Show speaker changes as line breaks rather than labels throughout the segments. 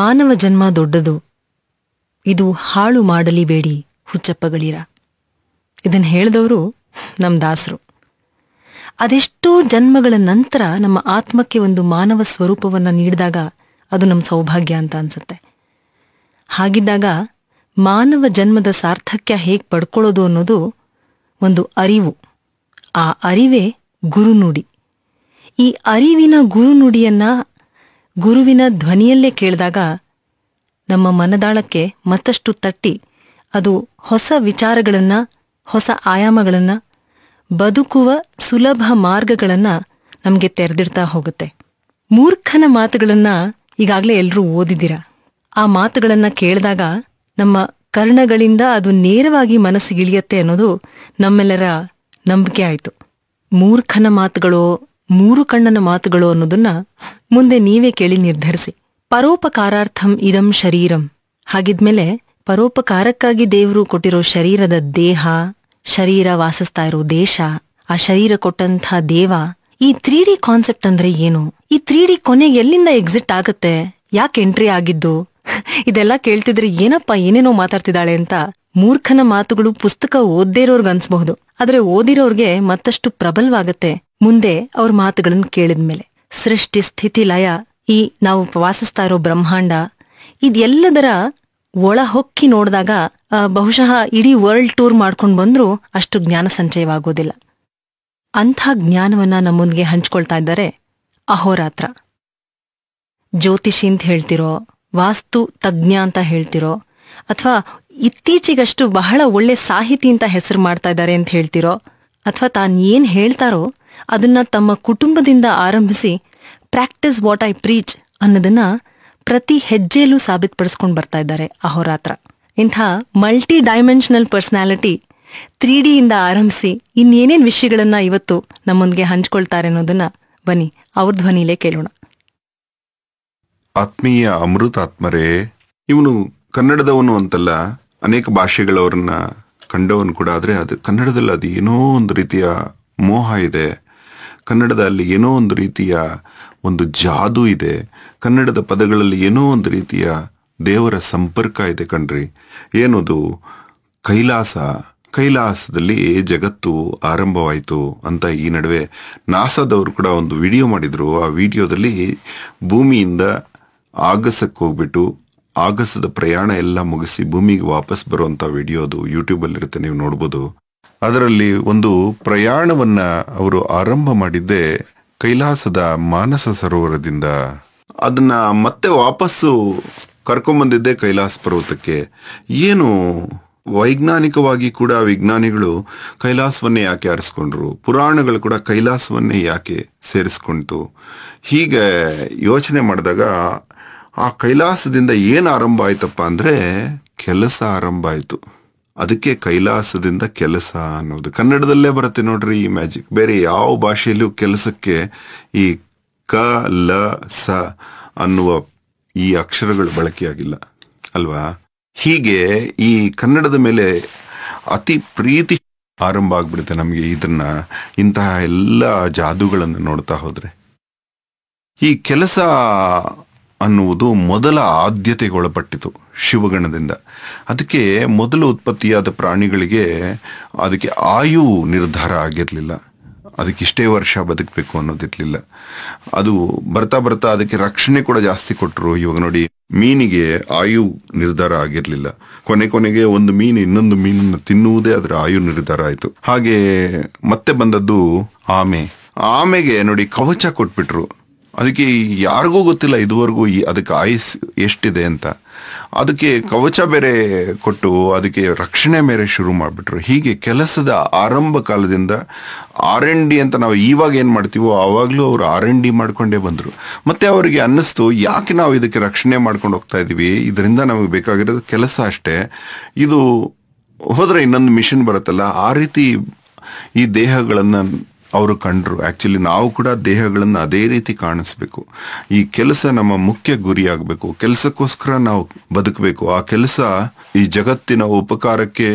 ಮಾನವ ಜನ್ಮ ದೊಡ್ಡದು ಇದು ಹಾಳು ಮಾಡಲಿಬೇಡಿ ಬೇಡಿ ಹುಚ್ಚಪ್ಪಗಳಿರ ಇದನ್ನು ಹೇಳಿದವರು ನಮ್ಮ ದಾಸರು ಅದೆಷ್ಟೋ ಜನ್ಮಗಳ ನಂತರ ನಮ್ಮ ಆತ್ಮಕ್ಕೆ ಒಂದು ಮಾನವ ಸ್ವರೂಪವನ್ನು ನೀಡಿದಾಗ ಅದು ನಮ್ಮ ಸೌಭಾಗ್ಯ ಅಂತ ಅನ್ಸುತ್ತೆ ಹಾಗಿದ್ದಾಗ ಮಾನವ ಜನ್ಮದ ಸಾರ್ಥಕ್ಯ ಹೇಗೆ ಪಡ್ಕೊಳ್ಳೋದು ಅನ್ನೋದು ಒಂದು ಅರಿವು ಆ ಅರಿವೇ ಗುರುನುಡಿ ಈ ಅರಿವಿನ ಗುರುನುಡಿಯನ್ನ ಗುರುವಿನ ಧ್ವನಿಯಲ್ಲೇ ಕೇಳಿದಾಗ ನಮ್ಮ ಮನದಾಳಕ್ಕೆ ಮತ್ತಷ್ಟು ತಟ್ಟಿ ಅದು ಹೊಸ ವಿಚಾರಗಳನ್ನ ಹೊಸ ಆಯಾಮಗಳನ್ನು ಬದುಕುವ ಸುಲಭ ಮಾರ್ಗಗಳನ್ನ ನಮಗೆ ತೆರೆದಿಡ್ತಾ ಹೋಗುತ್ತೆ ಮೂರ್ಖನ ಮಾತುಗಳನ್ನ ಈಗಾಗಲೇ ಎಲ್ಲರೂ ಓದಿದ್ದೀರಾ ಆ ಮಾತುಗಳನ್ನ ಕೇಳಿದಾಗ ನಮ್ಮ ಕರ್ಣಗಳಿಂದ ಅದು ನೇರವಾಗಿ ಮನಸ್ಸಿಗಿಳಿಯತ್ತೆ ಅನ್ನೋದು ನಮ್ಮೆಲ್ಲರ ನಂಬಿಕೆ ಆಯಿತು ಮೂರ್ಖನ ಮಾತುಗಳು ಮೂರು ಕಣ್ಣನ ಮಾತುಗಳು ಅನ್ನೋದನ್ನ ಮುಂದೆ ನೀವೇ ಕೇಳಿ ನಿರ್ಧರಿಸಿ ಪರೋಪಕಾರಾರ್ಥಂ ಇದಂ ಶರೀರಂ ಹಾಗಿದ್ಮೇಲೆ ಪರೋಪಕಾರಕ್ಕಾಗಿ ದೇವರು ಕೊಟ್ಟಿರೋ ಶರೀರದ ದೇಹ ಶರೀರ ವಾಸಿಸ್ತಾ ಇರೋ ದೇಶ ಆ ಶರೀರ ಕೊಟ್ಟಂಥ ದೇವ ಈ ತ್ರೀ ಡಿ ಕಾನ್ಸೆಪ್ಟ್ ಅಂದ್ರೆ ಏನು ಈ ತ್ರೀ ಡಿ ಕೊನೆ ಎಲ್ಲಿಂದ ಎಕ್ಸಿಟ್ ಆಗತ್ತೆ ಯಾಕೆ ಎಂಟ್ರಿ ಆಗಿದ್ದು ಇದೆಲ್ಲ ಕೇಳ್ತಿದ್ರೆ ಏನಪ್ಪ ಏನೇನೋ ಮಾತಾಡ್ತಿದ್ದಾಳೆ ಅಂತ ಮೂರ್ಖನ ಮಾತುಗಳು ಪುಸ್ತಕ ಓದ್ದೇರೋರ್ಗ್ ಅನ್ಸಬಹುದು ಆದ್ರೆ ಓದಿರೋರ್ಗೆ ಮತ್ತಷ್ಟು ಪ್ರಬಲವಾಗತ್ತೆ ಮುಂದೆ ಅವ್ರ ಮಾತುಗಳನ್ನು ಕೇಳಿದ್ಮೇಲೆ ಸೃಷ್ಟಿ ಸ್ಥಿತಿ ಲಯ ಈ ನಾವು ವಾಸಿಸ್ತಾ ಇರೋ ಬ್ರಹ್ಮಾಂಡ ಇದೆಲ್ಲದರ ಒಳ ಹೊಕ್ಕಿ ನೋಡಿದಾಗ ಬಹುಶಃ ಇಡೀ ವರ್ಲ್ಡ್ ಟೂರ್ ಮಾಡ್ಕೊಂಡು ಬಂದ್ರೂ ಅಷ್ಟು ಜ್ಞಾನ ಸಂಚಯವಾಗೋದಿಲ್ಲ ಅಂಥ ಜ್ಞಾನವನ್ನ ನಮ್ಮೊಂದಿಗೆ ಹಂಚ್ಕೊಳ್ತಾ ಇದ್ದಾರೆ ಅಹೋರಾತ್ರ ಜ್ಯೋತಿಷಿ ಅಂತ ಹೇಳ್ತಿರೋ ವಾಸ್ತು ತಜ್ಞ ಅಂತ ಹೇಳ್ತಿರೋ ಅಥವಾ ಇತ್ತೀಚೆಗಷ್ಟು ಬಹಳ ಒಳ್ಳೆ ಸಾಹಿತಿ ಅಂತ ಹೆಸರು ಮಾಡ್ತಾ ಇದ್ದಾರೆ ಅಂತ ಹೇಳ್ತಿರೋ ಅಥವಾ ತಾನು ಏನು ಹೇಳ್ತಾರೋ ಅದನ್ನ ತಮ್ಮ ಕುಟುಂಬದಿಂದ ಆರಂಭಿಸಿ ಪ್ರಾಕ್ಟಿಸ್ ವಾಟ್ ಐ ಪ್ರೀಚ್ ಅನ್ನೋದನ್ನ ಪ್ರತಿ ಹೆಜ್ಜೆಯಲ್ಲೂ ಸಾಬೀತುಪಡಿಸ್ಕೊಂಡು ಬರ್ತಾ ಇದ್ದಾರೆ ಅಹೋರಾತ್ರ ಇಂಥ ಮಲ್ಟಿ ಡೈಮೆನ್ಷನಲ್ ಪರ್ಸನಾಲಿಟಿ ತ್ರೀ ಡಿಯಿಂದ ಆರಂಭಿಸಿ ಇನ್ನೇನೇನು ವಿಷಯಗಳನ್ನ ಇವತ್ತು ನಮ್ಮೊಂದಿಗೆ ಹಂಚ್ಕೊಳ್ತಾರೆ ಅನ್ನೋದನ್ನ ಬನ್ನಿ ಅವ್ರ ಧ್ವನಿಲೇ ಕೇಳೋಣ
ಆತ್ಮೀಯ ಅಮೃತಾತ್ಮರೇ ಇವನು ಕನ್ನಡದವನು ಅಂತಲ್ಲ ಅನೇಕ ಭಾಷೆಗಳವರನ್ನ ಕಂಡವನು ಕೂಡ ಆದರೆ ಅದು ಕನ್ನಡದಲ್ಲಿ ಅದು ಏನೋ ಒಂದು ರೀತಿಯ ಮೋಹ ಇದೆ ಕನ್ನಡದ ಅಲ್ಲಿ ಏನೋ ಒಂದು ರೀತಿಯ ಒಂದು ಜಾದು ಇದೆ ಕನ್ನಡದ ಪದಗಳಲ್ಲಿ ಏನೋ ಒಂದು ರೀತಿಯ ದೇವರ ಸಂಪರ್ಕ ಇದೆ ಕಣ್ರಿ ಏನದು ಕೈಲಾಸ ಕೈಲಾಸದಲ್ಲಿ ಜಗತ್ತು ಆರಂಭವಾಯಿತು ಅಂತ ಈ ನಡುವೆ ನಾಸಾದವರು ಕೂಡ ಒಂದು ವಿಡಿಯೋ ಮಾಡಿದರು ಆ ವಿಡಿಯೋದಲ್ಲಿ ಭೂಮಿಯಿಂದ ಆಗಸಕ್ಕೆ ಹೋಗ್ಬಿಟ್ಟು ಆಗಸದ ಪ್ರಯಾಣ ಎಲ್ಲ ಮುಗಿಸಿ ಭೂಮಿಗೆ ವಾಪಸ್ ಬರುವಂಥ ವಿಡಿಯೋ ಅದು ಯೂಟ್ಯೂಬಲ್ಲಿರುತ್ತೆ ನೀವು ನೋಡ್ಬೋದು ಅದರಲ್ಲಿ ಒಂದು ಪ್ರಯಾಣವನ್ನ ಅವರು ಆರಂಭ ಮಾಡಿದ್ದೆ ಕೈಲಾಸದ ಮಾನಸ ಸರೋವರದಿಂದ ಅದನ್ನ ಮತ್ತೆ ವಾಪಸ್ಸು ಕರ್ಕೊಂಬಂದಿದ್ದೆ ಕೈಲಾಸ ಪರ್ವತಕ್ಕೆ ಏನು ವೈಜ್ಞಾನಿಕವಾಗಿ ಕೂಡ ವಿಜ್ಞಾನಿಗಳು ಕೈಲಾಸವನ್ನೇ ಯಾಕೆ ಆರಿಸ್ಕೊಂಡ್ರು ಪುರಾಣಗಳು ಕೂಡ ಕೈಲಾಸವನ್ನೇ ಯಾಕೆ ಸೇರಿಸ್ಕೊಳ್ತು ಹೀಗೆ ಯೋಚನೆ ಮಾಡಿದಾಗ ಆ ಕೈಲಾಸದಿಂದ ಏನು ಆರಂಭ ಆಯ್ತಪ್ಪ ಅಂದರೆ ಕೆಲಸ ಆರಂಭ ಆಯಿತು ಅದಕ್ಕೆ ಕೈಲಾಸದಿಂದ ಕೆಲಸ ಅನ್ನೋದು ಕನ್ನಡದಲ್ಲೇ ಬರುತ್ತೆ ನೋಡ್ರಿ ಈ ಮ್ಯಾಜಿಕ್ ಬೇರೆ ಯಾವ ಭಾಷೆಯಲ್ಲೂ ಕೆಲಸಕ್ಕೆ ಈ ಕ ಲ ಸ ಅನ್ನುವ ಈ ಅಕ್ಷರಗಳು ಬಳಕೆಯಾಗಿಲ್ಲ ಅಲ್ವಾ ಹೀಗೆ ಈ ಕನ್ನಡದ ಮೇಲೆ ಅತಿ ಪ್ರೀತಿ ಆರಂಭ ಆಗ್ಬಿಡುತ್ತೆ ನಮಗೆ ಇದನ್ನ ಇಂತಹ ಎಲ್ಲ ಜಾದುಗಳನ್ನು ನೋಡ್ತಾ ಹೋದ್ರೆ ಈ ಕೆಲಸ ಅನ್ನುವುದು ಮೊದಲ ಆದ್ಯತೆಗೊಳಪಟ್ಟಿತು ಶಿವಗಣದಿಂದ ಅದಕ್ಕೆ ಮೊದಲು ಉತ್ಪತ್ತಿಯಾದ ಪ್ರಾಣಿಗಳಿಗೆ ಅದಕ್ಕೆ ಆಯು ನಿರ್ಧಾರ ಆಗಿರಲಿಲ್ಲ ಅದಕ್ಕೆ ಇಷ್ಟೇ ವರ್ಷ ಬದುಕಬೇಕು ಅನ್ನೋದಿರಲಿಲ್ಲ ಅದು ಬರ್ತಾ ಬರ್ತಾ ಅದಕ್ಕೆ ರಕ್ಷಣೆ ಕೂಡ ಜಾಸ್ತಿ ಕೊಟ್ಟರು ಇವಾಗ ನೋಡಿ ಮೀನಿಗೆ ಆಯು ನಿರ್ಧಾರ ಆಗಿರಲಿಲ್ಲ ಕೊನೆ ಕೊನೆಗೆ ಒಂದು ಮೀನು ಇನ್ನೊಂದು ಮೀನನ್ನು ತಿನ್ನುವುದೇ ಅದರ ಆಯು ನಿರ್ಧಾರ ಆಯಿತು ಹಾಗೆ ಮತ್ತೆ ಬಂದದ್ದು ಆಮೆ ಆಮೆಗೆ ನೋಡಿ ಕವಚ ಕೊಟ್ಬಿಟ್ರು ಅದಕ್ಕೆ ಯಾರಿಗೂ ಗೊತ್ತಿಲ್ಲ ಇದುವರೆಗೂ ಅದಕ್ಕೆ ಆಯುಸ್ ಎಷ್ಟಿದೆ ಅಂತ ಅದಕ್ಕೆ ಕವಚ ಬೇರೆ ಕೊಟ್ಟು ಅದಕ್ಕೆ ರಕ್ಷಣೆ ಮೇರೆ ಶುರು ಮಾಡಿಬಿಟ್ರು ಹೀಗೆ ಕೆಲಸದ ಆರಂಭ ಕಾಲದಿಂದ ಆರ್ ಎನ್ ಡಿ ಅಂತ ನಾವು ಇವಾಗ ಏನು ಮಾಡ್ತೀವೋ ಆವಾಗಲೂ ಅವರು ಆರ್ ಎನ್ ಡಿ ಮಾಡ್ಕೊಂಡೇ ಬಂದರು ಮತ್ತು ಅವರಿಗೆ ಅನ್ನಿಸ್ತು ಯಾಕೆ ನಾವು ಇದಕ್ಕೆ ರಕ್ಷಣೆ ಮಾಡ್ಕೊಂಡು ಹೋಗ್ತಾ ಇದ್ದೀವಿ ಇದರಿಂದ ನಮಗೆ ಬೇಕಾಗಿರೋದು ಕೆಲಸ ಅಷ್ಟೇ ಇದು ಹೋದರೆ ಇನ್ನೊಂದು ಮಿಷನ್ ಬರುತ್ತಲ್ಲ ಆ ರೀತಿ ಈ ದೇಹಗಳನ್ನು ಅವರು ಕಂಡ್ರು ಆ್ಯಕ್ಚುಲಿ ನಾವು ಕೂಡ ದೇಹಗಳನ್ನು ಅದೇ ರೀತಿ ಕಾಣಿಸ್ಬೇಕು ಈ ಕೆಲಸ ನಮ್ಮ ಮುಖ್ಯ ಗುರಿಯಾಗಬೇಕು ಕೆಲಸಕ್ಕೋಸ್ಕರ ನಾವು ಬದುಕಬೇಕು ಆ ಕೆಲಸ ಈ ಜಗತ್ತಿನ ಉಪಕಾರಕ್ಕೆ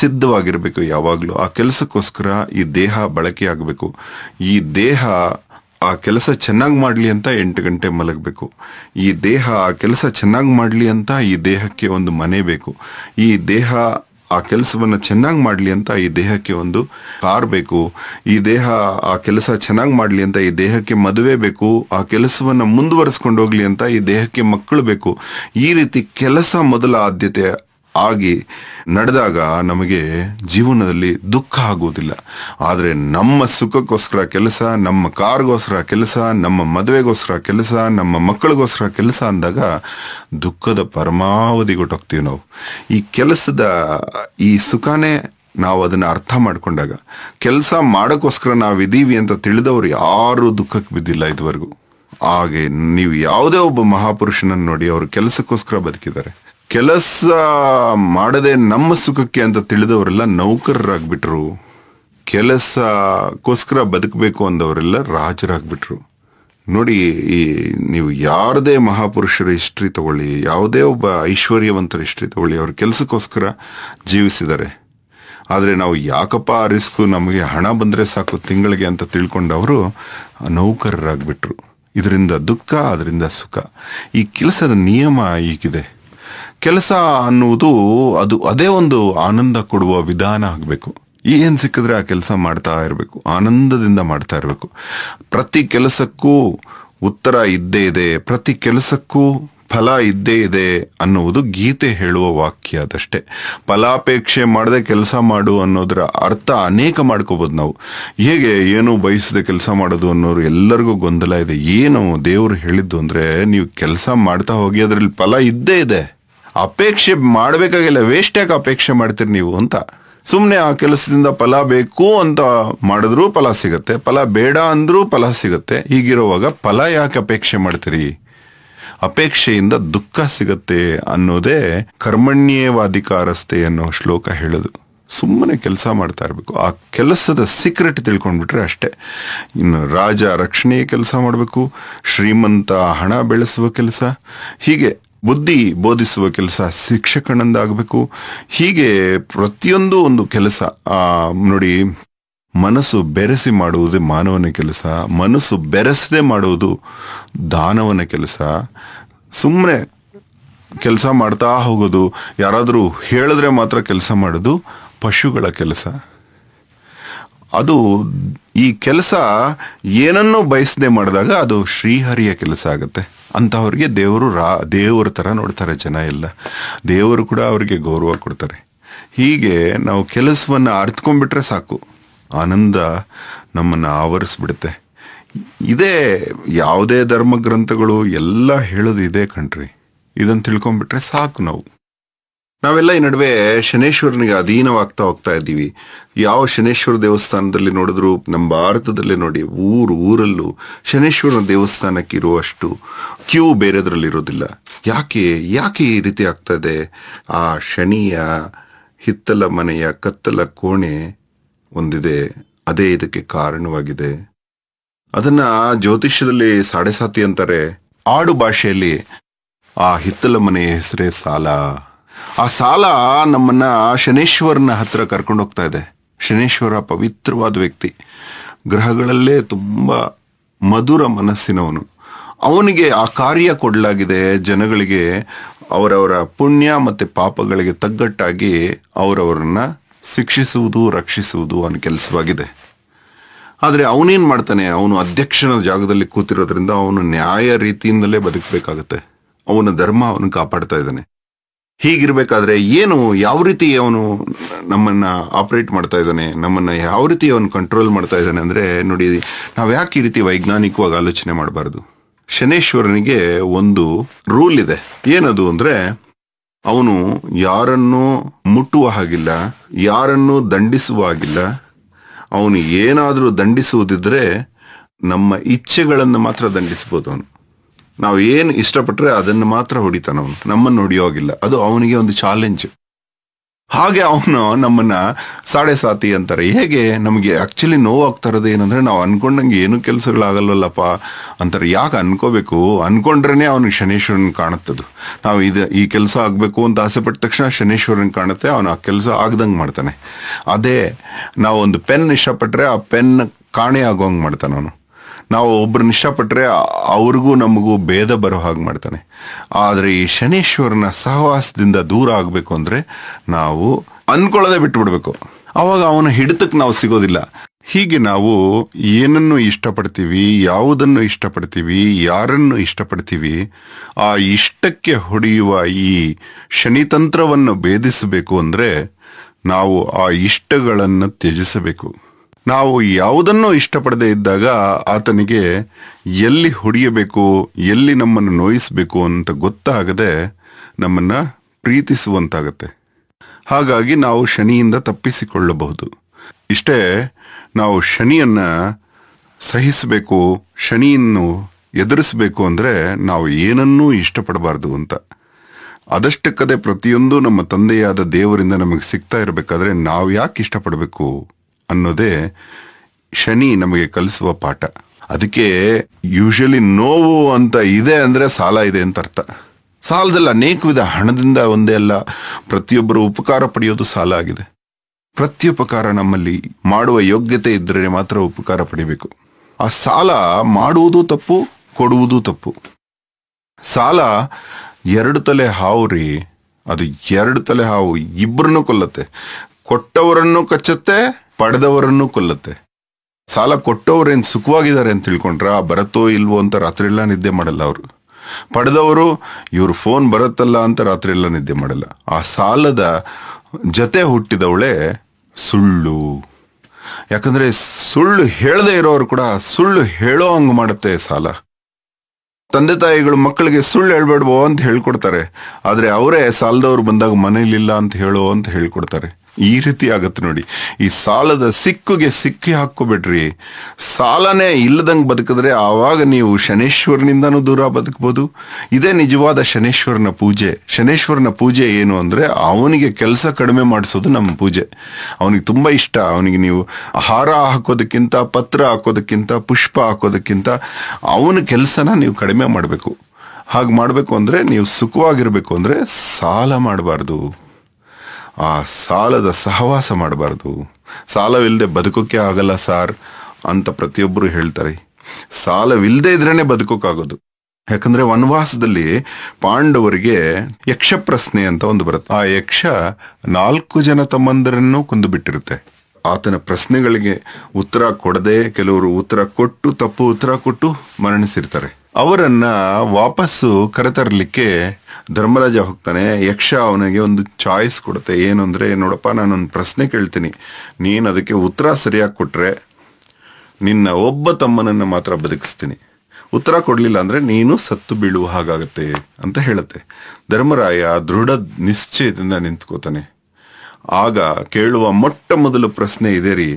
ಸಿದ್ಧವಾಗಿರಬೇಕು ಯಾವಾಗಲೂ ಆ ಕೆಲಸಕ್ಕೋಸ್ಕರ ಈ ದೇಹ ಬಳಕೆ ಆಗಬೇಕು ಈ ದೇಹ ಆ ಕೆಲಸ ಚೆನ್ನಾಗಿ ಮಾಡಲಿ ಅಂತ ಎಂಟು ಗಂಟೆ ಮಲಗಬೇಕು ಈ ದೇಹ ಆ ಕೆಲಸ ಚೆನ್ನಾಗಿ ಮಾಡಲಿ ಅಂತ ಈ ದೇಹಕ್ಕೆ ಒಂದು ಮನೆ ಬೇಕು ಈ ದೇಹ ಆ ಕೆಲಸವನ್ನು ಚೆನ್ನಾಗಿ ಮಾಡಲಿ ಅಂತ ಈ ದೇಹಕ್ಕೆ ಒಂದು ಕಾರ್ ಬೇಕು ಈ ದೇಹ ಆ ಕೆಲಸ ಚೆನ್ನಾಗಿ ಮಾಡಲಿ ಅಂತ ಈ ದೇಹಕ್ಕೆ ಮದುವೆ ಬೇಕು ಆ ಕೆಲಸವನ್ನು ಮುಂದುವರಿಸ್ಕೊಂಡು ಹೋಗ್ಲಿ ಅಂತ ಈ ದೇಹಕ್ಕೆ ಮಕ್ಕಳು ಬೇಕು ಈ ರೀತಿ ಕೆಲಸ ಮೊದಲ ಆದ್ಯತೆ ಆಗಿ ನಡೆದಾಗ ನಮಗೆ ಜೀವನದಲ್ಲಿ ದುಃಖ ಆಗುವುದಿಲ್ಲ ಆದರೆ ನಮ್ಮ ಸುಖಕ್ಕೋಸ್ಕರ ಕೆಲಸ ನಮ್ಮ ಕಾರ್ಗೋಸ್ಕರ ಕೆಲಸ ನಮ್ಮ ಮದುವೆಗೋಸ್ಕರ ಕೆಲಸ ನಮ್ಮ ಮಕ್ಕಳಿಗೋಸ್ಕರ ಕೆಲಸ ಅಂದಾಗ ದುಃಖದ ಪರಮಾವಧಿ ಪರಮಾವಧಿಗೊಟ್ಟೋಗ್ತೀವಿ ನಾವು ಈ ಕೆಲಸದ ಈ ಸುಖನೇ ನಾವು ಅದನ್ನು ಅರ್ಥ ಮಾಡಿಕೊಂಡಾಗ ಕೆಲಸ ಮಾಡೋಕ್ಕೋಸ್ಕರ ನಾವಿದ್ದೀವಿ ಅಂತ ತಿಳಿದವರು ಯಾರೂ ದುಃಖಕ್ಕೆ ಬಿದ್ದಿಲ್ಲ ಇದುವರೆಗೂ ಹಾಗೆ ನೀವು ಯಾವುದೇ ಒಬ್ಬ ಮಹಾಪುರುಷನನ್ನು ನೋಡಿ ಅವರು ಕೆಲಸಕ್ಕೋಸ್ಕರ ಬದುಕಿದ್ದಾರೆ ಕೆಲಸ ಮಾಡದೆ ನಮ್ಮ ಸುಖಕ್ಕೆ ಅಂತ ತಿಳಿದವರೆಲ್ಲ ನೌಕರರಾಗ್ಬಿಟ್ರು ಕೆಲಸಕ್ಕೋಸ್ಕರ ಬದುಕಬೇಕು ಅಂದವರೆಲ್ಲ ರಾಜರಾಗ್ಬಿಟ್ರು ನೋಡಿ ಈ ನೀವು ಯಾರದೇ ಮಹಾಪುರುಷರ ಹಿಸ್ಟ್ರಿ ತಗೊಳ್ಳಿ ಯಾವುದೇ ಒಬ್ಬ ಐಶ್ವರ್ಯವಂತರ ಹಿಸ್ಟ್ರಿ ತಗೊಳ್ಳಿ ಅವ್ರ ಕೆಲಸಕ್ಕೋಸ್ಕರ ಜೀವಿಸಿದ್ದಾರೆ ಆದರೆ ನಾವು ಯಾಕಪ್ಪ ರಿಸ್ಕು ನಮಗೆ ಹಣ ಬಂದರೆ ಸಾಕು ತಿಂಗಳಿಗೆ ಅಂತ ತಿಳ್ಕೊಂಡವರು ನೌಕರರಾಗ್ಬಿಟ್ರು ಇದರಿಂದ ದುಃಖ ಅದರಿಂದ ಸುಖ ಈ ಕೆಲಸದ ನಿಯಮ ಈಗಿದೆ ಕೆಲಸ ಅನ್ನುವುದು ಅದು ಅದೇ ಒಂದು ಆನಂದ ಕೊಡುವ ವಿಧಾನ ಆಗಬೇಕು ಏನು ಸಿಕ್ಕಿದ್ರೆ ಆ ಕೆಲಸ ಮಾಡ್ತಾ ಇರಬೇಕು ಆನಂದದಿಂದ ಮಾಡ್ತಾ ಇರಬೇಕು ಪ್ರತಿ ಕೆಲಸಕ್ಕೂ ಉತ್ತರ ಇದ್ದೇ ಇದೆ ಪ್ರತಿ ಕೆಲಸಕ್ಕೂ ಫಲ ಇದ್ದೇ ಇದೆ ಅನ್ನುವುದು ಗೀತೆ ಹೇಳುವ ವಾಕ್ಯ ಅದಷ್ಟೇ ಫಲಾಪೇಕ್ಷೆ ಮಾಡದೆ ಕೆಲಸ ಮಾಡು ಅನ್ನೋದರ ಅರ್ಥ ಅನೇಕ ಮಾಡ್ಕೋಬೋದು ನಾವು ಹೇಗೆ ಏನು ಬಯಸದೆ ಕೆಲಸ ಮಾಡೋದು ಅನ್ನೋರು ಎಲ್ಲರಿಗೂ ಗೊಂದಲ ಇದೆ ಏನು ದೇವರು ಹೇಳಿದ್ದು ಅಂದರೆ ನೀವು ಕೆಲಸ ಮಾಡ್ತಾ ಹೋಗಿ ಅದರಲ್ಲಿ ಫಲ ಇದ್ದೇ ಇದೆ ಅಪೇಕ್ಷೆ ಮಾಡಬೇಕಾಗಿಲ್ಲ ವೇಸ್ಟ್ ಯಾಕೆ ಅಪೇಕ್ಷೆ ಮಾಡ್ತೀರಿ ನೀವು ಅಂತ ಸುಮ್ಮನೆ ಆ ಕೆಲಸದಿಂದ ಫಲ ಬೇಕು ಅಂತ ಮಾಡಿದ್ರೂ ಫಲ ಸಿಗುತ್ತೆ ಫಲ ಬೇಡ ಅಂದ್ರೂ ಫಲ ಸಿಗುತ್ತೆ ಹೀಗಿರುವಾಗ ಫಲ ಯಾಕೆ ಅಪೇಕ್ಷೆ ಮಾಡ್ತೀರಿ ಅಪೇಕ್ಷೆಯಿಂದ ದುಃಖ ಸಿಗತ್ತೆ ಅನ್ನೋದೇ ಕರ್ಮಣ್ಯವಾಧಿಕಾರಸ್ಥೆ ಅನ್ನೋ ಶ್ಲೋಕ ಹೇಳೋದು ಸುಮ್ಮನೆ ಕೆಲಸ ಮಾಡ್ತಾ ಇರಬೇಕು ಆ ಕೆಲಸದ ಸೀಕ್ರೆಟ್ ತಿಳ್ಕೊಂಡ್ಬಿಟ್ರೆ ಅಷ್ಟೇ ಇನ್ನು ರಾಜ ರಕ್ಷಣೆಯ ಕೆಲಸ ಮಾಡಬೇಕು ಶ್ರೀಮಂತ ಹಣ ಬೆಳೆಸುವ ಕೆಲಸ ಹೀಗೆ ಬುದ್ಧಿ ಬೋಧಿಸುವ ಕೆಲಸ ಶಿಕ್ಷಕನಂದಾಗಬೇಕು ಹೀಗೆ ಪ್ರತಿಯೊಂದು ಒಂದು ಕೆಲಸ ನೋಡಿ ಮನಸ್ಸು ಬೆರೆಸಿ ಮಾಡುವುದೇ ಮಾನವನ ಕೆಲಸ ಮನಸ್ಸು ಬೆರೆಸದೆ ಮಾಡುವುದು ದಾನವನ ಕೆಲಸ ಸುಮ್ಮನೆ ಕೆಲಸ ಮಾಡ್ತಾ ಹೋಗೋದು ಯಾರಾದರೂ ಹೇಳಿದ್ರೆ ಮಾತ್ರ ಕೆಲಸ ಮಾಡೋದು ಪಶುಗಳ ಕೆಲಸ ಅದು ಈ ಕೆಲಸ ಏನನ್ನೂ ಬಯಸದೆ ಮಾಡಿದಾಗ ಅದು ಶ್ರೀಹರಿಯ ಕೆಲಸ ಆಗುತ್ತೆ ಅಂಥವ್ರಿಗೆ ದೇವರು ರಾ ದೇವರ ಥರ ನೋಡ್ತಾರೆ ಜನ ಎಲ್ಲ ದೇವರು ಕೂಡ ಅವರಿಗೆ ಗೌರವ ಕೊಡ್ತಾರೆ ಹೀಗೆ ನಾವು ಕೆಲಸವನ್ನು ಅರ್ತ್ಕೊಂಡ್ಬಿಟ್ರೆ ಸಾಕು ಆನಂದ ನಮ್ಮನ್ನು ಆವರಿಸ್ಬಿಡುತ್ತೆ ಇದೇ ಯಾವುದೇ ಧರ್ಮ ಗ್ರಂಥಗಳು ಎಲ್ಲ ಹೇಳೋದು ಇದೇ ಕಣ್ರಿ ಇದನ್ನು ತಿಳ್ಕೊಂಬಿಟ್ರೆ ಸಾಕು ನಾವು ನಾವೆಲ್ಲ ಈ ನಡುವೆ ಶನೇಶ್ವರನಿಗೆ ಅಧೀನವಾಗ್ತಾ ಹೋಗ್ತಾ ಇದ್ದೀವಿ ಯಾವ ಶನೇಶ್ವರ ದೇವಸ್ಥಾನದಲ್ಲಿ ನೋಡಿದ್ರು ನಮ್ಮ ಭಾರತದಲ್ಲೇ ನೋಡಿ ಊರು ಊರಲ್ಲೂ ಶನೇಶ್ವರನ ದೇವಸ್ಥಾನಕ್ಕೆ ಇರುವಷ್ಟು ಕ್ಯೂ ಬೇರೆದ್ರಲ್ಲಿ ಇರೋದಿಲ್ಲ ಯಾಕೆ ಯಾಕೆ ಈ ರೀತಿ ಆಗ್ತಾ ಇದೆ ಆ ಶನಿಯ ಹಿತ್ತಲ ಮನೆಯ ಕತ್ತಲ ಕೋಣೆ ಒಂದಿದೆ ಅದೇ ಇದಕ್ಕೆ ಕಾರಣವಾಗಿದೆ ಅದನ್ನ ಜ್ಯೋತಿಷ್ಯದಲ್ಲಿ ಸಾಡೆಸಾತಿ ಅಂತಾರೆ ಆಡು ಭಾಷೆಯಲ್ಲಿ ಆ ಹಿತ್ತಲ ಮನೆಯ ಹೆಸರೇ ಸಾಲ ಆ ಸಾಲ ನಮ್ಮನ್ನ ಶನೇಶ್ವರನ ಹತ್ರ ಕರ್ಕೊಂಡು ಹೋಗ್ತಾ ಇದೆ ಶನೇಶ್ವರ ಪವಿತ್ರವಾದ ವ್ಯಕ್ತಿ ಗ್ರಹಗಳಲ್ಲೇ ತುಂಬ ಮಧುರ ಮನಸ್ಸಿನವನು ಅವನಿಗೆ ಆ ಕಾರ್ಯ ಕೊಡಲಾಗಿದೆ ಜನಗಳಿಗೆ ಅವರವರ ಪುಣ್ಯ ಮತ್ತು ಪಾಪಗಳಿಗೆ ತಗ್ಗಟ್ಟಾಗಿ ಅವರವರನ್ನ ಶಿಕ್ಷಿಸುವುದು ರಕ್ಷಿಸುವುದು ಅವನ ಕೆಲಸವಾಗಿದೆ ಆದರೆ ಅವನೇನು ಮಾಡ್ತಾನೆ ಅವನು ಅಧ್ಯಕ್ಷನ ಜಾಗದಲ್ಲಿ ಕೂತಿರೋದ್ರಿಂದ ಅವನು ನ್ಯಾಯ ರೀತಿಯಿಂದಲೇ ಬದುಕಬೇಕಾಗತ್ತೆ ಅವನ ಧರ್ಮ ಅವನು ಕಾಪಾಡ್ತಾ ಇದ್ದಾನೆ ಹೀಗಿರ್ಬೇಕಾದ್ರೆ ಏನು ಯಾವ ರೀತಿ ಅವನು ನಮ್ಮನ್ನ ಆಪರೇಟ್ ಮಾಡ್ತಾ ಇದ್ದಾನೆ ನಮ್ಮನ್ನ ಯಾವ ರೀತಿ ಅವನು ಕಂಟ್ರೋಲ್ ಮಾಡ್ತಾ ಇದ್ದಾನೆ ಅಂದ್ರೆ ನೋಡಿ ನಾವು ಯಾಕೆ ಈ ರೀತಿ ವೈಜ್ಞಾನಿಕವಾಗಿ ಆಲೋಚನೆ ಮಾಡಬಾರ್ದು ಶನೇಶ್ವರನಿಗೆ ಒಂದು ರೂಲ್ ಇದೆ ಏನದು ಅಂದ್ರೆ ಅವನು ಯಾರನ್ನು ಮುಟ್ಟುವ ಹಾಗಿಲ್ಲ ಯಾರನ್ನು ದಂಡಿಸುವ ಹಾಗಿಲ್ಲ ಅವನು ಏನಾದರೂ ದಂಡಿಸುವುದಿದ್ರೆ ನಮ್ಮ ಇಚ್ಛೆಗಳನ್ನು ಮಾತ್ರ ದಂಡಿಸ್ಬೋದು ಅವನು ನಾವು ಏನು ಇಷ್ಟಪಟ್ಟರೆ ಅದನ್ನು ಮಾತ್ರ ಹೊಡಿತಾನ ಅವನು ನಮ್ಮನ್ನು ಹೊಡಿಯೋಗಿಲ್ಲ ಅದು ಅವನಿಗೆ ಒಂದು ಚಾಲೆಂಜ್ ಹಾಗೆ ಅವನು ನಮ್ಮನ್ನ ಸಾಡೆ ಸಾತಿ ಅಂತಾರೆ ಹೇಗೆ ನಮಗೆ ಆ್ಯಕ್ಚುಲಿ ನೋವಾಗ್ತಾ ಇರೋದು ಏನಂದ್ರೆ ನಾವು ಅನ್ಕೊಂಡಂಗೆ ಏನು ಕೆಲಸಗಳಾಗಲ್ವಲ್ಲಪ್ಪ ಅಂತಾರೆ ಯಾಕೆ ಅನ್ಕೋಬೇಕು ಅನ್ಕೊಂಡ್ರೇ ಅವನಿಗೆ ಶನೇಶ್ವರನ್ ಕಾಣುತ್ತದು ನಾವು ಇದು ಈ ಕೆಲಸ ಆಗಬೇಕು ಅಂತ ಆಸೆ ಪಟ್ಟ ತಕ್ಷಣ ಶನೇಶ್ವರನ್ ಕಾಣುತ್ತೆ ಅವನು ಆ ಕೆಲಸ ಆಗ್ದಂಗೆ ಮಾಡ್ತಾನೆ ಅದೇ ನಾವೊಂದು ಪೆನ್ ಇಷ್ಟಪಟ್ಟರೆ ಆ ಪೆನ್ ಕಾಣೆ ಆಗೋಂಗೆ ಮಾಡ್ತಾನೆ ಅವನು ನಾವು ಒಬ್ಬರನ್ನ ಇಷ್ಟಪಟ್ಟರೆ ಅವ್ರಿಗೂ ನಮಗೂ ಭೇದ ಬರೋ ಹಾಗೆ ಮಾಡ್ತಾನೆ ಆದರೆ ಈ ಶನೇಶ್ವರನ ಸಹವಾಸದಿಂದ ದೂರ ಆಗಬೇಕು ಅಂದರೆ ನಾವು ಅಂದ್ಕೊಳ್ಳೋದೇ ಬಿಟ್ಬಿಡ್ಬೇಕು ಅವಾಗ ಅವನ ಹಿಡಿತಕ್ಕೆ ನಾವು ಸಿಗೋದಿಲ್ಲ ಹೀಗೆ ನಾವು ಏನನ್ನು ಇಷ್ಟಪಡ್ತೀವಿ ಯಾವುದನ್ನು ಇಷ್ಟಪಡ್ತೀವಿ ಯಾರನ್ನು ಇಷ್ಟಪಡ್ತೀವಿ ಆ ಇಷ್ಟಕ್ಕೆ ಹೊಡೆಯುವ ಈ ಶನಿತಂತ್ರವನ್ನು ಭೇದಿಸಬೇಕು ಅಂದರೆ ನಾವು ಆ ಇಷ್ಟಗಳನ್ನು ತ್ಯಜಿಸಬೇಕು ನಾವು ಯಾವುದನ್ನು ಇಷ್ಟಪಡದೆ ಇದ್ದಾಗ ಆತನಿಗೆ ಎಲ್ಲಿ ಹೊಡೆಯಬೇಕು ಎಲ್ಲಿ ನಮ್ಮನ್ನು ನೋಯಿಸಬೇಕು ಅಂತ ಗೊತ್ತಾಗದೆ ನಮ್ಮನ್ನು ಪ್ರೀತಿಸುವಂತಾಗತ್ತೆ ಹಾಗಾಗಿ ನಾವು ಶನಿಯಿಂದ ತಪ್ಪಿಸಿಕೊಳ್ಳಬಹುದು ಇಷ್ಟೇ ನಾವು ಶನಿಯನ್ನು ಸಹಿಸಬೇಕು ಶನಿಯನ್ನು ಎದುರಿಸಬೇಕು ಅಂದರೆ ನಾವು ಏನನ್ನೂ ಇಷ್ಟಪಡಬಾರ್ದು ಅಂತ ಅದಷ್ಟಕ್ಕದೇ ಪ್ರತಿಯೊಂದು ನಮ್ಮ ತಂದೆಯಾದ ದೇವರಿಂದ ನಮಗೆ ಸಿಗ್ತಾ ಇರಬೇಕಾದ್ರೆ ನಾವು ಯಾಕೆ ಇಷ್ಟಪಡಬೇಕು ಅನ್ನೋದೇ ಶನಿ ನಮಗೆ ಕಲಿಸುವ ಪಾಠ ಅದಕ್ಕೆ ಯೂಶಲಿ ನೋವು ಅಂತ ಇದೆ ಅಂದರೆ ಸಾಲ ಇದೆ ಅಂತ ಅರ್ಥ ಸಾಲದಲ್ಲಿ ಅನೇಕ ವಿಧ ಹಣದಿಂದ ಒಂದೇ ಅಲ್ಲ ಪ್ರತಿಯೊಬ್ಬರು ಉಪಕಾರ ಪಡೆಯೋದು ಸಾಲ ಆಗಿದೆ ಪ್ರತಿಯೊಪಕಾರ ನಮ್ಮಲ್ಲಿ ಮಾಡುವ ಯೋಗ್ಯತೆ ಇದ್ದರೆ ಮಾತ್ರ ಉಪಕಾರ ಪಡಿಬೇಕು ಆ ಸಾಲ ಮಾಡುವುದು ತಪ್ಪು ಕೊಡುವುದು ತಪ್ಪು ಸಾಲ ಎರಡು ತಲೆ ಹಾವು ರೀ ಅದು ಎರಡು ತಲೆ ಹಾವು ಇಬ್ಬರನ್ನು ಕೊಲ್ಲತ್ತೆ ಕೊಟ್ಟವರನ್ನು ಕಚ್ಚತ್ತೆ ಪಡೆದವರನ್ನು ಕೊಲ್ಲತ್ತೆ ಸಾಲ ಕೊಟ್ಟವ್ರೇನು ಸುಖವಾಗಿದ್ದಾರೆ ಅಂತ ತಿಳ್ಕೊಂಡ್ರೆ ಆ ಬರುತ್ತೋ ಇಲ್ವೋ ಅಂತ ರಾತ್ರಿ ಎಲ್ಲ ನಿದ್ದೆ ಮಾಡಲ್ಲ ಅವರು ಪಡೆದವರು ಇವ್ರ ಫೋನ್ ಬರುತ್ತಲ್ಲ ಅಂತ ರಾತ್ರಿ ಎಲ್ಲ ನಿದ್ದೆ ಮಾಡಲ್ಲ ಆ ಸಾಲದ ಜೊತೆ ಹುಟ್ಟಿದವಳೆ ಸುಳ್ಳು ಯಾಕಂದ್ರೆ ಸುಳ್ಳು ಹೇಳದೇ ಇರೋರು ಕೂಡ ಸುಳ್ಳು ಹೇಳೋ ಹಂಗೆ ಮಾಡುತ್ತೆ ಸಾಲ ತಂದೆ ತಾಯಿಗಳು ಮಕ್ಕಳಿಗೆ ಸುಳ್ಳು ಹೇಳ್ಬೇಡ್ವೋ ಅಂತ ಹೇಳ್ಕೊಡ್ತಾರೆ ಆದರೆ ಅವರೇ ಸಾಲದವ್ರು ಬಂದಾಗ ಮನೇಲಿಲ್ಲ ಅಂತ ಹೇಳೋ ಅಂತ ಹೇಳ್ಕೊಡ್ತಾರೆ ಈ ರೀತಿ ಆಗತ್ತೆ ನೋಡಿ ಈ ಸಾಲದ ಸಿಕ್ಕುಗೆ ಸಿಕ್ಕಿ ಹಾಕೋಬೇಡ್ರಿ ಸಾಲನೇ ಇಲ್ಲದಂಗೆ ಬದುಕಿದ್ರೆ ಆವಾಗ ನೀವು ಶನೇಶ್ವರನಿಂದನೂ ದೂರ ಬದುಕಬಹುದು ಇದೇ ನಿಜವಾದ ಶನೇಶ್ವರನ ಪೂಜೆ ಶನೇಶ್ವರನ ಪೂಜೆ ಏನು ಅಂದರೆ ಅವನಿಗೆ ಕೆಲಸ ಕಡಿಮೆ ಮಾಡಿಸೋದು ನಮ್ಮ ಪೂಜೆ ಅವನಿಗೆ ತುಂಬ ಇಷ್ಟ ಅವನಿಗೆ ನೀವು ಆಹಾರ ಹಾಕೋದಕ್ಕಿಂತ ಪತ್ರ ಹಾಕೋದಕ್ಕಿಂತ ಪುಷ್ಪ ಹಾಕೋದಕ್ಕಿಂತ ಅವನ ಕೆಲಸನ ನೀವು ಕಡಿಮೆ ಮಾಡಬೇಕು ಹಾಗೆ ಮಾಡಬೇಕು ಅಂದರೆ ನೀವು ಸುಖವಾಗಿರಬೇಕು ಅಂದರೆ ಸಾಲ ಮಾಡಬಾರ್ದು ಆ ಸಾಲದ ಸಹವಾಸ ಮಾಡಬಾರ್ದು ಸಾಲವಿಲ್ಲದೆ ಬದುಕೋಕೆ ಆಗಲ್ಲ ಸಾರ್ ಅಂತ ಪ್ರತಿಯೊಬ್ಬರು ಹೇಳ್ತಾರೆ ಸಾಲವಿಲ್ಲದೆ ಇದ್ರೇ ಬದುಕೋಕ್ಕಾಗೋದು ಯಾಕಂದ್ರೆ ವನವಾಸದಲ್ಲಿ ಪಾಂಡವರಿಗೆ ಯಕ್ಷ ಪ್ರಶ್ನೆ ಅಂತ ಒಂದು ಬರುತ್ತೆ ಆ ಯಕ್ಷ ನಾಲ್ಕು ಜನ ತಮ್ಮಂದರನ್ನು ಕುಂದು ಬಿಟ್ಟಿರುತ್ತೆ ಆತನ ಪ್ರಶ್ನೆಗಳಿಗೆ ಉತ್ತರ ಕೊಡದೆ ಕೆಲವರು ಉತ್ತರ ಕೊಟ್ಟು ತಪ್ಪು ಉತ್ತರ ಕೊಟ್ಟು ಮರಣಿಸಿರ್ತಾರೆ ಅವರನ್ನ ವಾಪಸ್ಸು ಕರೆತರಲಿಕ್ಕೆ ಧರ್ಮರಾಜ ಹೋಗ್ತಾನೆ ಯಕ್ಷ ಅವನಿಗೆ ಒಂದು ಚಾಯ್ಸ್ ಕೊಡುತ್ತೆ ಏನು ಅಂದರೆ ನೋಡಪ್ಪ ನಾನೊಂದು ಪ್ರಶ್ನೆ ಕೇಳ್ತೀನಿ ನೀನು ಅದಕ್ಕೆ ಉತ್ತರ ಸರಿಯಾಗಿ ಕೊಟ್ಟರೆ ನಿನ್ನ ಒಬ್ಬ ತಮ್ಮನನ್ನು ಮಾತ್ರ ಬದುಕಿಸ್ತೀನಿ ಉತ್ತರ ಕೊಡಲಿಲ್ಲ ಅಂದರೆ ನೀನು ಸತ್ತು ಬೀಳುವ ಹಾಗಾಗತ್ತೆ ಅಂತ ಹೇಳುತ್ತೆ ಧರ್ಮರಾಯ ದೃಢ ನಿಶ್ಚಯದಿಂದ ನಿಂತ್ಕೋತಾನೆ ಆಗ ಕೇಳುವ ಮೊಟ್ಟ ಮೊದಲು ಪ್ರಶ್ನೆ ಇದೆ ರೀ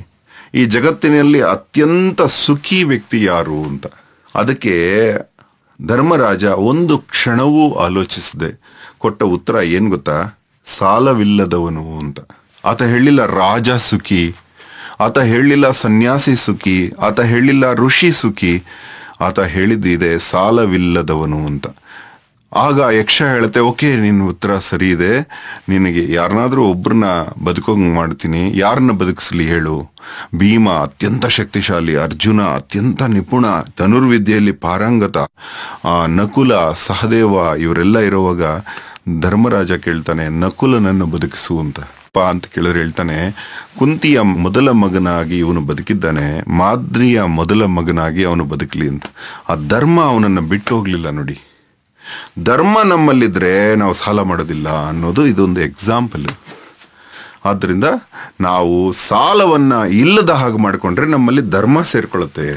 ಈ ಜಗತ್ತಿನಲ್ಲಿ ಅತ್ಯಂತ ಸುಖಿ ವ್ಯಕ್ತಿ ಯಾರು ಅಂತ ಅದಕ್ಕೆ ಧರ್ಮರಾಜ ಒಂದು ಕ್ಷಣವೂ ಆಲೋಚಿಸಿದೆ ಕೊಟ್ಟ ಉತ್ತರ ಏನು ಗೊತ್ತಾ ಸಾಲವಿಲ್ಲದವನು ಅಂತ ಆತ ಹೇಳಿಲ್ಲ ರಾಜ ಸುಖಿ ಆತ ಹೇಳಿಲ್ಲ ಸನ್ಯಾಸಿ ಸುಖಿ ಆತ ಹೇಳಿಲ್ಲ ಋಷಿ ಸುಖಿ ಆತ ಹೇಳಿದ್ದಿದೆ ಸಾಲವಿಲ್ಲದವನು ಅಂತ ಆಗ ಯಕ್ಷ ಹೇಳುತ್ತೆ ಓಕೆ ನಿನ್ನ ಉತ್ತರ ಸರಿ ಇದೆ ನಿನಗೆ ಯಾರನ್ನಾದರೂ ಒಬ್ಬರನ್ನ ಬದುಕೋಂಗೆ ಮಾಡ್ತೀನಿ ಯಾರನ್ನ ಬದುಕಿಸ್ಲಿ ಹೇಳು ಭೀಮ ಅತ್ಯಂತ ಶಕ್ತಿಶಾಲಿ ಅರ್ಜುನ ಅತ್ಯಂತ ನಿಪುಣ ಧನುರ್ವಿದ್ಯೆಯಲ್ಲಿ ಪಾರಂಗತ ನಕುಲ ಸಹದೇವ ಇವರೆಲ್ಲ ಇರುವಾಗ ಧರ್ಮರಾಜ ಕೇಳ್ತಾನೆ ನಕುಲನನ್ನು ಬದುಕಿಸು ಅಂತ ಅಂತ ಕೇಳಿದ್ರೆ ಹೇಳ್ತಾನೆ ಕುಂತಿಯ ಮೊದಲ ಮಗನಾಗಿ ಇವನು ಬದುಕಿದ್ದಾನೆ ಮಾದ್ರಿಯ ಮೊದಲ ಮಗನಾಗಿ ಅವನು ಬದುಕಲಿ ಅಂತ ಆ ಧರ್ಮ ಅವನನ್ನು ಬಿಟ್ಟು ಹೋಗ್ಲಿಲ್ಲ ನೋಡಿ ಧರ್ಮ ನಮ್ಮಲ್ಲಿದ್ದರೆ ನಾವು ಸಾಲ ಮಾಡೋದಿಲ್ಲ ಅನ್ನೋದು ಇದೊಂದು ಎಕ್ಸಾಂಪಲ್ ಆದ್ದರಿಂದ ನಾವು ಸಾಲವನ್ನು ಇಲ್ಲದ ಹಾಗೆ ಮಾಡಿಕೊಂಡ್ರೆ ನಮ್ಮಲ್ಲಿ ಧರ್ಮ ಸೇರಿಕೊಳ್ಳುತ್ತೆ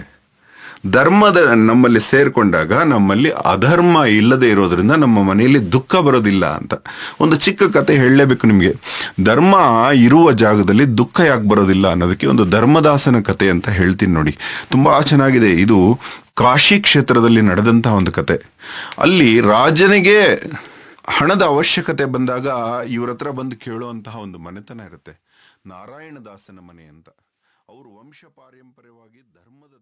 ಧರ್ಮದ ನಮ್ಮಲ್ಲಿ ಸೇರಿಕೊಂಡಾಗ ನಮ್ಮಲ್ಲಿ ಅಧರ್ಮ ಇಲ್ಲದೆ ಇರೋದ್ರಿಂದ ನಮ್ಮ ಮನೆಯಲ್ಲಿ ದುಃಖ ಬರೋದಿಲ್ಲ ಅಂತ ಒಂದು ಚಿಕ್ಕ ಕತೆ ಹೇಳಲೇಬೇಕು ನಿಮಗೆ ಧರ್ಮ ಇರುವ ಜಾಗದಲ್ಲಿ ದುಃಖ ಯಾಕೆ ಬರೋದಿಲ್ಲ ಅನ್ನೋದಕ್ಕೆ ಒಂದು ಧರ್ಮದಾಸನ ಕತೆ ಅಂತ ಹೇಳ್ತೀನಿ ನೋಡಿ ತುಂಬ ಚೆನ್ನಾಗಿದೆ ಇದು ಕಾಶಿ ಕ್ಷೇತ್ರದಲ್ಲಿ ನಡೆದಂತಹ ಒಂದು ಕತೆ ಅಲ್ಲಿ ರಾಜನಿಗೆ ಹಣದ ಅವಶ್ಯಕತೆ ಬಂದಾಗ ಇವ್ರ ಹತ್ರ ಬಂದು ಕೇಳುವಂತಹ ಒಂದು ಮನೆತನ ಇರುತ್ತೆ ನಾರಾಯಣದಾಸನ ಮನೆ ಅಂತ ಅವರು ವಂಶ
ಪಾರಂಪರ್ಯವಾಗಿ ಧರ್ಮದ